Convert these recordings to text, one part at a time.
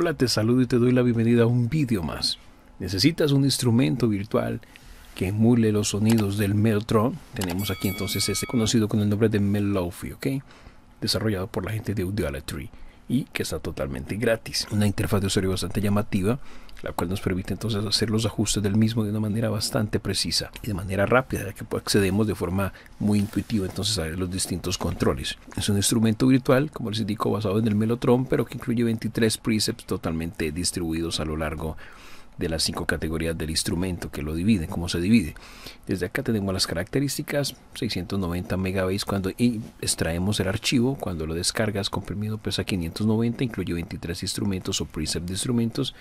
Hola, te saludo y te doy la bienvenida a un vídeo más. Necesitas un instrumento virtual que emule los sonidos del Mellotron. Tenemos aquí entonces ese conocido con el nombre de Melofi, ¿ok? Desarrollado por la gente de Audiolatry y que está totalmente gratis. Una interfaz de usuario bastante llamativa, la cual nos permite entonces hacer los ajustes del mismo de una manera bastante precisa y de manera rápida, ya que accedemos de forma muy intuitiva entonces a los distintos controles. Es un instrumento virtual, como les indico, basado en el Melotron, pero que incluye 23 precepts totalmente distribuidos a lo largo de las cinco categorías del instrumento que lo dividen, cómo se divide. Desde acá tenemos las características, 690 megabytes cuando y extraemos el archivo, cuando lo descargas comprimido pesa 590, incluye 23 instrumentos o preset de instrumentos,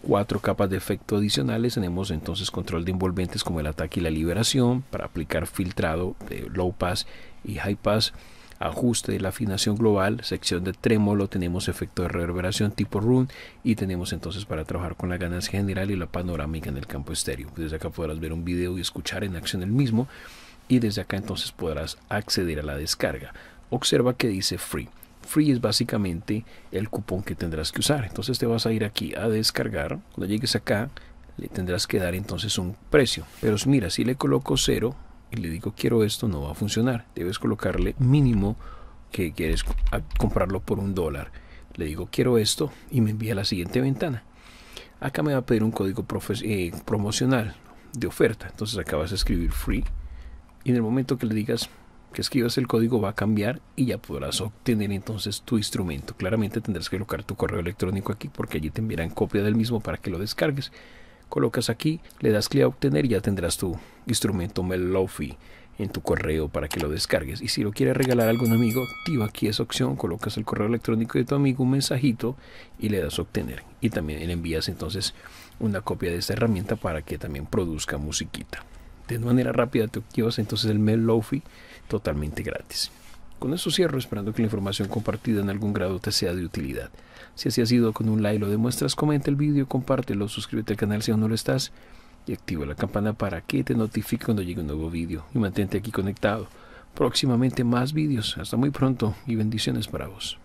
cuatro capas de efecto adicionales, tenemos entonces control de envolventes como el ataque y la liberación para aplicar filtrado, de low pass y high pass ajuste de la afinación global, sección de trémolo, tenemos efecto de reverberación tipo room y tenemos entonces para trabajar con la ganancia general y la panorámica en el campo estéreo. Desde acá podrás ver un video y escuchar en acción el mismo y desde acá entonces podrás acceder a la descarga. Observa que dice free. Free es básicamente el cupón que tendrás que usar. Entonces te vas a ir aquí a descargar. Cuando llegues acá, le tendrás que dar entonces un precio. Pero mira, si le coloco cero y le digo quiero esto, no va a funcionar. Debes colocarle mínimo que quieres comprarlo por un dólar. Le digo quiero esto y me envía a la siguiente ventana. Acá me va a pedir un código eh, promocional de oferta. Entonces acá vas a escribir free y en el momento que le digas que escribas el código va a cambiar y ya podrás obtener entonces tu instrumento. Claramente tendrás que colocar tu correo electrónico aquí porque allí te enviarán copia del mismo para que lo descargues colocas aquí, le das clic a obtener y ya tendrás tu instrumento Melofi en tu correo para que lo descargues. Y si lo quieres regalar a algún amigo, activa aquí esa opción, colocas el correo electrónico de tu amigo, un mensajito y le das obtener. Y también le envías entonces una copia de esta herramienta para que también produzca musiquita. De manera rápida te activas entonces el Mel totalmente gratis. Con eso cierro esperando que la información compartida en algún grado te sea de utilidad. Si así ha sido con un like lo demuestras, comenta el vídeo, compártelo, suscríbete al canal si aún no lo estás y activa la campana para que te notifique cuando llegue un nuevo vídeo y mantente aquí conectado. Próximamente más vídeos. Hasta muy pronto y bendiciones para vos.